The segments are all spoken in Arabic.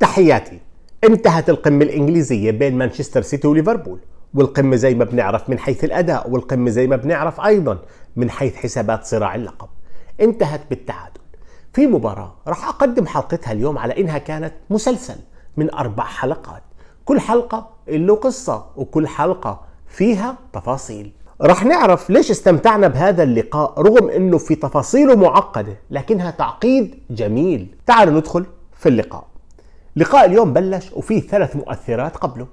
تحياتي انتهت القمة الإنجليزية بين مانشستر سيتي وليفربول والقمة زي ما بنعرف من حيث الأداء والقمة زي ما بنعرف أيضا من حيث حسابات صراع اللقب انتهت بالتعادل في مباراة راح أقدم حلقتها اليوم على إنها كانت مسلسل من أربع حلقات كل حلقة له قصة وكل حلقة فيها تفاصيل راح نعرف ليش استمتعنا بهذا اللقاء رغم انه في تفاصيله معقدة لكنها تعقيد جميل تعالوا ندخل في اللقاء لقاء اليوم بلش وفيه ثلاث مؤثرات قبله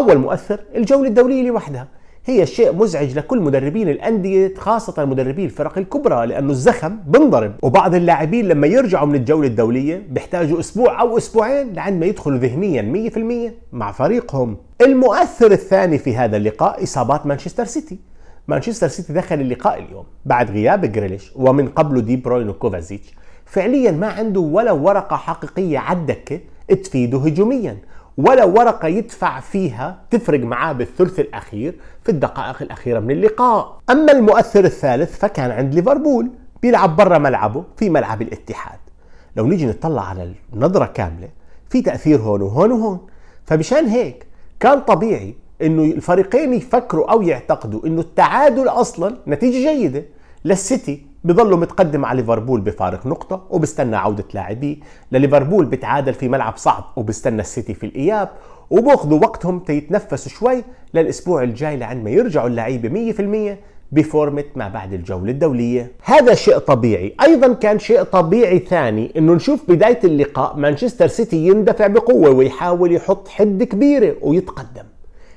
أول مؤثر الجولة الدولية لوحدها هي شيء مزعج لكل مدربين الأندية خاصة مدربي الفرق الكبرى لأنه الزخم بنضرب وبعض اللاعبين لما يرجعوا من الجولة الدولية بيحتاجوا أسبوع أو أسبوعين لعند ما يدخلوا ذهنيا 100% مع فريقهم المؤثر الثاني في هذا اللقاء إصابات مانشستر سيتي مانشستر سيتي دخل اللقاء اليوم بعد غياب جريليش ومن قبله دي بروين وكوفازيتش فعليا ما عنده ولا ورقة حقيقية على الدكة تفيده هجوميا ولا ورقة يدفع فيها تفرق معاه بالثلث الأخير في الدقائق الأخيرة من اللقاء أما المؤثر الثالث فكان عند ليفربول بيلعب برا ملعبه في ملعب الاتحاد لو نيجي نطلع على النظرة كاملة في تأثير هون وهون وهون فمشان هيك كان طبيعي انه الفريقين يفكروا او يعتقدوا انه التعادل اصلا نتيجه جيده للسيتي بضله متقدم على ليفربول بفارق نقطة وبستنى عودة لاعبيه لليفربول بتعادل في ملعب صعب وبستنى السيتي في الإياب وباخذوا وقتهم تيتنفسوا شوي للأسبوع الجاي لعند ما يرجعوا اللعيبة 100% بفورمة ما بعد الجولة الدولية هذا شيء طبيعي أيضا كان شيء طبيعي ثاني أنه نشوف بداية اللقاء مانشستر سيتي يندفع بقوة ويحاول يحط حد كبيرة ويتقدم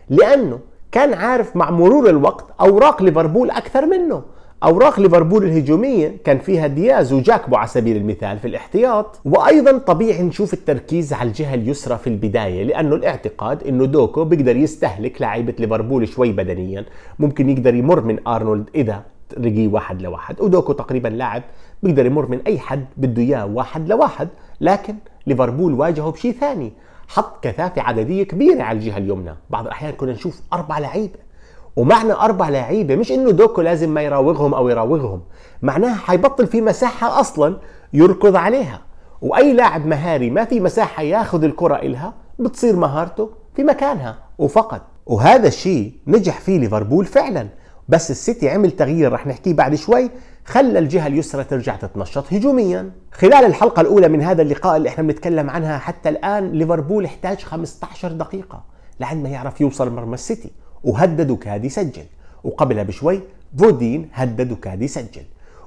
لأنه كان عارف مع مرور الوقت أوراق ليفربول أكثر منه أوراق ليفربول الهجومية كان فيها دياز وجاكبو على سبيل المثال في الاحتياط وأيضا طبيعي نشوف التركيز على الجهة اليسرى في البداية لأنه الاعتقاد أنه دوكو بيقدر يستهلك لعيبة ليفربول شوي بدنيا ممكن يقدر يمر من أرنولد إذا رقي واحد لواحد ودوكو تقريبا لاعب بيقدر يمر من أي حد بده إياه واحد لواحد لكن ليفربول واجهه بشيء ثاني حط كثافة عددية كبيرة على الجهة اليمنى بعض الأحيان كنا نشوف أربع لعيبة ومعنى اربع لعيبه مش انه دوكو لازم ما يراوغهم او يراوغهم معناها حيبطل في مساحه اصلا يركض عليها واي لاعب مهاري ما في مساحه ياخذ الكره الها بتصير مهارته في مكانها وفقط وهذا الشيء نجح فيه ليفربول فعلا بس السيتي عمل تغيير رح نحكيه بعد شوي خلى الجهة اليسرى ترجع تتنشط هجوميا خلال الحلقة الأولى من هذا اللقاء اللي احنا بنتكلم عنها حتى الآن ليفربول احتاج 15 دقيقة لعند ما يعرف يوصل مرمى السيتي وهدد وكاد يسجل وقبلها بشوي فودين هدد وكاد يسجل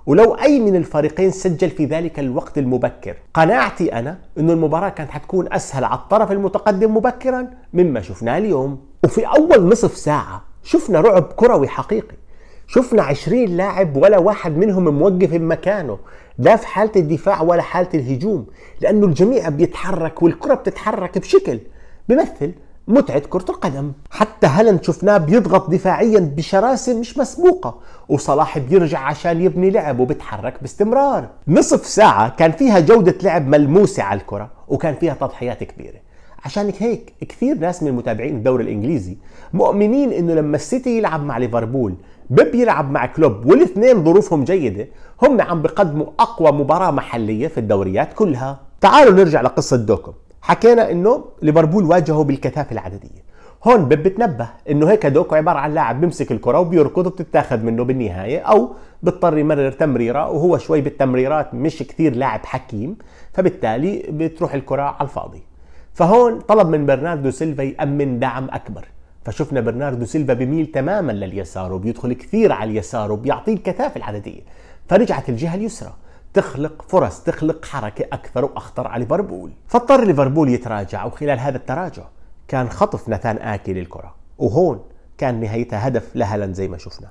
ولو أي من الفريقين سجل في ذلك الوقت المبكر قناعتي أنا أن المباراة كانت حتكون أسهل على الطرف المتقدم مبكرا مما شفناه اليوم وفي أول نصف ساعة شفنا رعب كروي حقيقي شفنا 20 لاعب ولا واحد منهم موقف بمكانه لا في حالة الدفاع ولا حالة الهجوم لأنه الجميع بيتحرك والكرة بتتحرك بشكل بمثل متعة كرة القدم حتى هالاند شفناه بيضغط دفاعيا بشراسة مش مسبوقة وصلاح بيرجع عشان يبني لعب وبتحرك باستمرار نصف ساعة كان فيها جودة لعب ملموسة على الكرة وكان فيها تضحيات كبيرة عشان هيك كثير ناس من متابعين الدوري الانجليزي مؤمنين انه لما السيتي يلعب مع ليفربول بيب يلعب مع كلوب والاثنين ظروفهم جيدة هم عم بقدموا اقوى مباراة محلية في الدوريات كلها تعالوا نرجع لقصة دوكم حكينا انه ليفربول واجهه بالكثافه العدديه هون بيب بتنبه انه هيك دوك عباره عن لاعب بيمسك الكره وبيركض وبتتاخذ منه بالنهايه او بيضطر يمرر تمريره وهو شوي بالتمريرات مش كثير لاعب حكيم فبالتالي بتروح الكره على الفاضي فهون طلب من برناردو سيلفا يامن دعم اكبر فشفنا برناردو سيلفا بميل تماما لليسار وبيدخل كثير على اليسار وبيعطيه الكثافه العدديه فرجعت الجهه اليسرى تخلق فرص تخلق حركة أكثر وأخطر على ليفربول فاضطر ليفربول يتراجع وخلال هذا التراجع كان خطف نثان آكي للكرة وهون كان نهايتها هدف لهالاند زي ما شفنا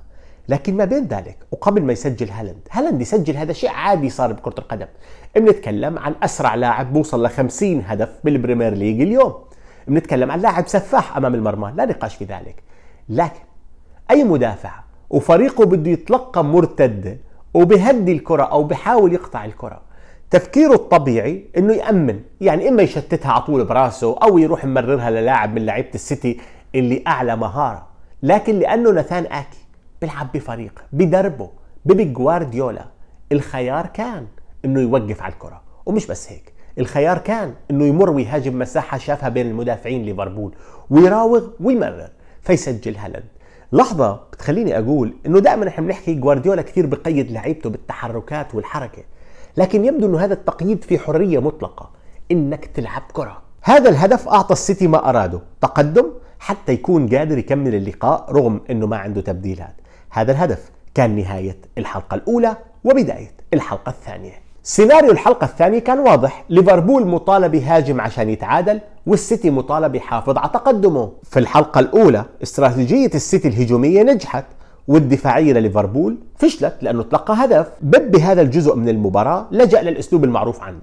لكن ما بين ذلك وقبل ما يسجل هالاند هالاند يسجل هذا شيء عادي صار بكرة القدم بنتكلم عن أسرع لاعب بوصل لخمسين 50 هدف بالبريمير ليج اليوم بنتكلم عن لاعب سفاح أمام المرمى لا نقاش في ذلك لكن أي مدافع وفريقه بده يتلقى مرتده وبهدي الكرة أو بحاول يقطع الكرة تفكيره الطبيعي انه يامن يعني اما يشتتها على طول براسه او يروح يمررها للاعب من لعيبه السيتي اللي اعلى مهاره لكن لانه نثان اكي بيلعب بفريق بدربه ببي جوارديولا الخيار كان انه يوقف على الكره ومش بس هيك الخيار كان انه يمر ويهاجم مساحه شافها بين المدافعين ليفربول ويراوغ ويمرر فيسجل هالاند لحظه بتخليني اقول انه دائما احنا بنحكي جوارديولا كثير بقيد لعيبته بالتحركات والحركه لكن يبدو انه هذا التقييد فيه حريه مطلقه انك تلعب كره هذا الهدف اعطى السيتي ما اراده تقدم حتى يكون قادر يكمل اللقاء رغم انه ما عنده تبديلات هذا الهدف كان نهايه الحلقه الاولى وبدايه الحلقه الثانيه سيناريو الحلقة الثانية كان واضح ليفربول مطالب يهاجم عشان يتعادل والسيتي مطالب يحافظ على تقدمه في الحلقة الأولى استراتيجية السيتي الهجومية نجحت والدفاعية لليفربول فشلت لأنه تلقى هدف بب بهذا الجزء من المباراة لجأ للأسلوب المعروف عنه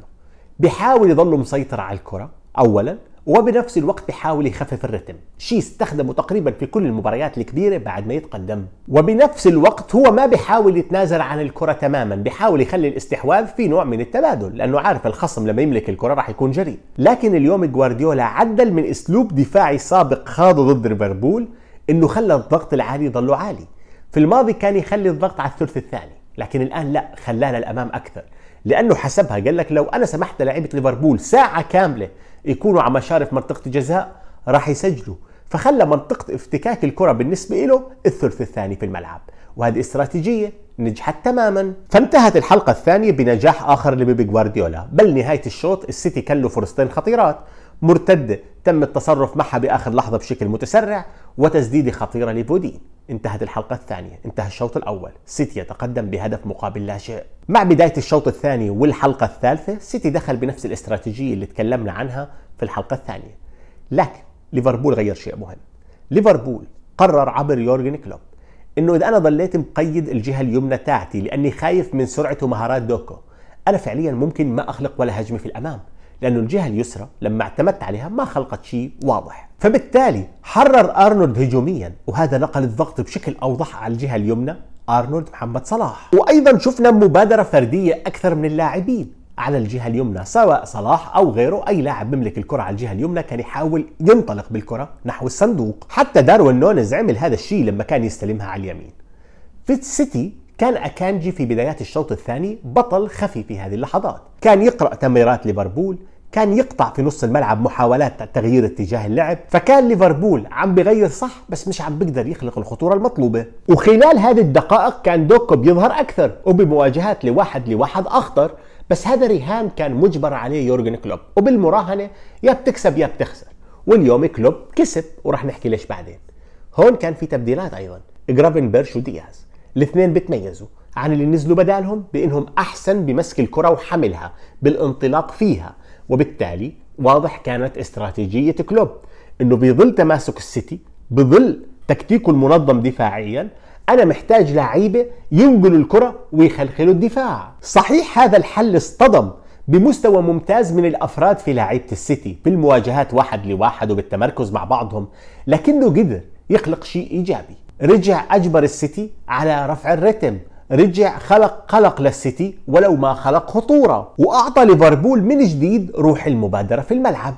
بحاول يظل مسيطر على الكرة أولا وبنفس الوقت بيحاول يخفف الرتم شيء استخدمه تقريبا في كل المباريات الكبيره بعد ما يتقدم وبنفس الوقت هو ما بيحاول يتنازل عن الكره تماما بيحاول يخلي الاستحواذ في نوع من التبادل لانه عارف الخصم لما يملك الكره راح يكون جريء لكن اليوم جوارديولا عدل من اسلوب دفاعي سابق خاضه ضد ليفربول انه خلى الضغط العالي يضله عالي في الماضي كان يخلي الضغط على الثلث الثاني لكن الان لا خلاه للامام اكثر لانه حسبها قال لك لو انا سمحت لعيبه ليفربول ساعه كامله يكونوا على مشارف منطقه الجزاء راح يسجلوا فخلى منطقه افتكاك الكره بالنسبه له الثلث الثاني في الملعب وهذه استراتيجيه نجحت تماما فانتهت الحلقه الثانيه بنجاح اخر لبيب جوارديولا بل نهايه الشوط السيتي كان له فرصتين خطيرات مرتده تم التصرف معها باخر لحظه بشكل متسرع وتسديده خطيره لبودين انتهت الحلقة الثانية انتهى الشوط الأول سيتي يتقدم بهدف مقابل لا شيء مع بداية الشوط الثاني والحلقة الثالثة سيتي دخل بنفس الاستراتيجية اللي تكلمنا عنها في الحلقة الثانية لكن ليفربول غير شيء مهم ليفربول قرر عبر يورجن كلوب انه اذا انا ضليت مقيد الجهه اليمنى تاعتي لاني خايف من سرعه ومهارات دوكو انا فعليا ممكن ما اخلق ولا هجمه في الامام لأنه الجهة اليسرى لما اعتمدت عليها ما خلقت شيء واضح فبالتالي حرر أرنولد هجوميا وهذا نقل الضغط بشكل أوضح على الجهة اليمنى أرنولد محمد صلاح وأيضا شفنا مبادرة فردية أكثر من اللاعبين على الجهة اليمنى سواء صلاح أو غيره أي لاعب بيملك الكرة على الجهة اليمنى كان يحاول ينطلق بالكرة نحو الصندوق حتى داروين نونز عمل هذا الشيء لما كان يستلمها على اليمين في السيتي كان أكانجي في بدايات الشوط الثاني بطل خفي في هذه اللحظات كان يقرأ تمريرات ليفربول كان يقطع في نص الملعب محاولات تغيير اتجاه اللعب فكان ليفربول عم بغير صح بس مش عم بقدر يخلق الخطوره المطلوبه وخلال هذه الدقائق كان دوكو بيظهر اكثر وبمواجهات لواحد لواحد اخطر بس هذا رهان كان مجبر عليه يورجن كلوب وبالمراهنه يا بتكسب يا بتخسر واليوم كلوب كسب ورح نحكي ليش بعدين هون كان في تبديلات ايضا جرابن بيرش ودياز الاثنين بتميزوا عن يعني اللي نزلوا بدالهم بانهم احسن بمسك الكره وحملها بالانطلاق فيها وبالتالي واضح كانت استراتيجيه كلوب انه بظل تماسك السيتي بظل تكتيكه المنظم دفاعيا انا محتاج لعيبه ينقلوا الكره ويخلخلوا الدفاع صحيح هذا الحل اصطدم بمستوى ممتاز من الافراد في لعيبه السيتي بالمواجهات واحد لواحد وبالتمركز مع بعضهم لكنه قدر يخلق شيء ايجابي رجع اجبر السيتي على رفع الريتم رجع خلق قلق للسيتي ولو ما خلق خطوره واعطى ليفربول من جديد روح المبادره في الملعب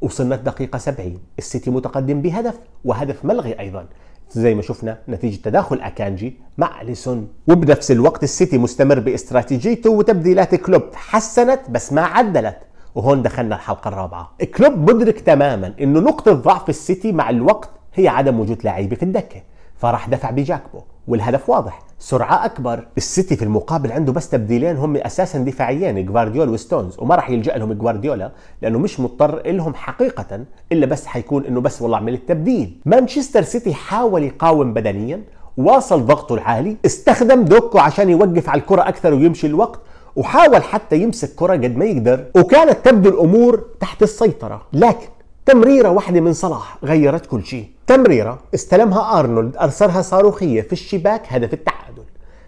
وصلنا الدقيقه 70 السيتي متقدم بهدف وهدف ملغي ايضا زي ما شفنا نتيجة تداخل أكانجي مع أليسون وبنفس الوقت السيتي مستمر باستراتيجيته وتبديلات كلوب حسنت بس ما عدلت وهون دخلنا الحلقة الرابعة كلوب مدرك تماما أنه نقطة ضعف السيتي مع الوقت هي عدم وجود لعيبة في الدكة فراح دفع بجاكبو والهدف واضح سرعة أكبر السيتي في المقابل عنده بس تبديلين هم أساسا دفاعيين جوارديولا وستونز وما راح يلجأ لهم جوارديولا لأنه مش مضطر لهم حقيقة إلا بس حيكون إنه بس والله عملت تبديل مانشستر سيتي حاول يقاوم بدنيا واصل ضغطه العالي استخدم دوكو عشان يوقف على الكرة أكثر ويمشي الوقت وحاول حتى يمسك كرة قد ما يقدر وكانت تبدو الأمور تحت السيطرة لكن تمريرة واحدة من صلاح غيرت كل شيء تمريرة استلمها أرنولد أرسلها صاروخية في الشباك هدف التعادل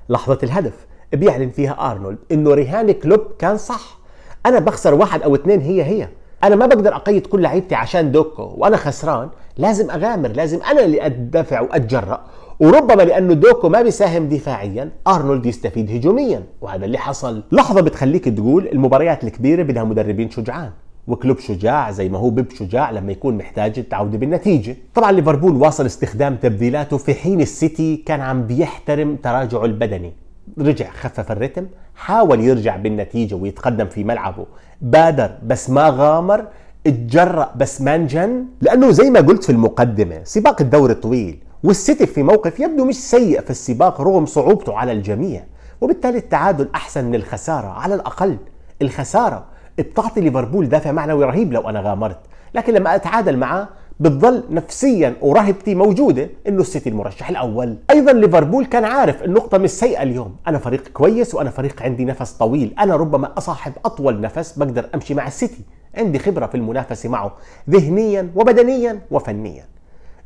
لحظة الهدف بيعلن فيها أرنولد إنه رهان كلوب كان صح أنا بخسر واحد أو اثنين هي هي أنا ما بقدر أقيد كل لعيبتي عشان دوكو وأنا خسران لازم أغامر لازم أنا اللي أدفع وأتجرأ وربما لانه دوكو ما بيساهم دفاعيا ارنولد يستفيد هجوميا وهذا اللي حصل لحظه بتخليك تقول المباريات الكبيره بدها مدربين شجعان وكلوب شجاع زي ما هو بيب شجاع لما يكون محتاج التعوده بالنتيجه طبعا ليفربول واصل استخدام تبديلاته في حين السيتي كان عم بيحترم تراجعه البدني رجع خفف الرتم حاول يرجع بالنتيجة ويتقدم في ملعبه بادر بس ما غامر اتجرأ بس ما انجن لأنه زي ما قلت في المقدمة سباق الدور طويل والسيتي في موقف يبدو مش سيء في السباق رغم صعوبته على الجميع وبالتالي التعادل أحسن من الخسارة على الأقل الخسارة بتعطي ليفربول دافع معنوي رهيب لو انا غامرت لكن لما اتعادل معاه بتظل نفسيا ورهبتي موجودة انه السيتي المرشح الاول ايضا ليفربول كان عارف النقطة مش سيئة اليوم انا فريق كويس وانا فريق عندي نفس طويل انا ربما اصاحب اطول نفس بقدر امشي مع السيتي عندي خبرة في المنافسة معه ذهنيا وبدنيا وفنيا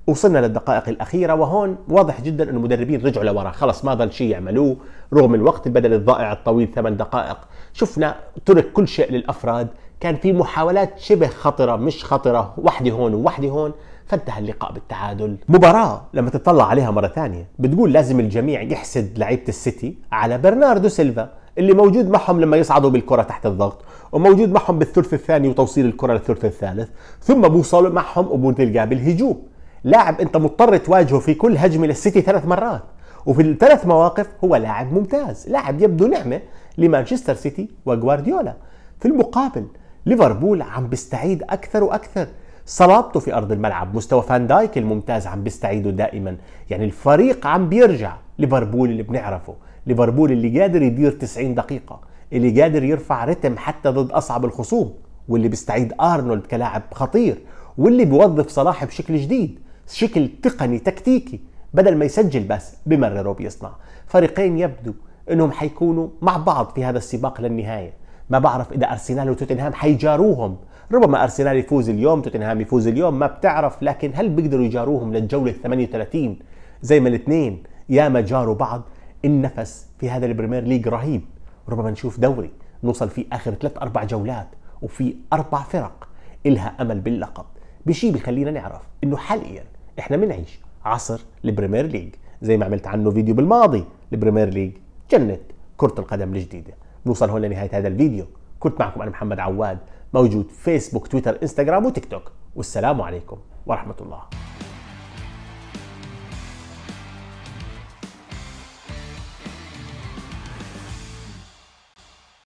وصلنا للدقائق الاخيره وهون واضح جدا ان المدربين رجعوا لورا خلص ما ظل شيء يعملوه رغم الوقت البدل الضائع الطويل ثمان دقائق شفنا ترك كل شيء للافراد كان في محاولات شبه خطره مش خطره وحده هون ووحده هون فانتهى اللقاء بالتعادل مباراة لما تطلع عليها مرة ثانية بتقول لازم الجميع يحسد لعيبة السيتي على برناردو سيلفا اللي موجود معهم لما يصعدوا بالكرة تحت الضغط وموجود معهم بالثلث الثاني وتوصيل الكرة للثلث الثالث ثم بوصلوا معهم وبنلقاه بالهجوم لاعب انت مضطر تواجهه في كل هجمه للسيتي ثلاث مرات وفي الثلاث مواقف هو لاعب ممتاز لاعب يبدو نعمه لمانشستر سيتي وغوارديولا في المقابل ليفربول عم بيستعيد اكثر واكثر صلابته في ارض الملعب مستوى فان دايك الممتاز عم بيستعيده دائما يعني الفريق عم بيرجع ليفربول اللي بنعرفه ليفربول اللي قادر يدير 90 دقيقه اللي قادر يرفع رتم حتى ضد اصعب الخصوم واللي بيستعيد ارنولد كلاعب خطير واللي بيوظف صلاح بشكل جديد شكل تقني تكتيكي بدل ما يسجل بس بمرر وبيصنع فريقين يبدو انهم حيكونوا مع بعض في هذا السباق للنهايه ما بعرف اذا ارسنال وتوتنهام حيجاروهم ربما ارسنال يفوز اليوم توتنهام يفوز اليوم ما بتعرف لكن هل بيقدروا يجاروهم للجوله 38 زي ما الاثنين ياما جاروا بعض النفس في هذا البريمير ليج رهيب ربما نشوف دوري نوصل فيه اخر ثلاث اربع جولات وفي اربع فرق الها امل باللقب بشيء بخلينا نعرف انه حاليا احنا بنعيش عصر البريمير ليج زي ما عملت عنه فيديو بالماضي البريمير ليج جنة كرة القدم الجديدة نوصل هون لنهاية هذا الفيديو كنت معكم أنا محمد عواد موجود فيسبوك تويتر انستغرام وتيك توك والسلام عليكم ورحمة الله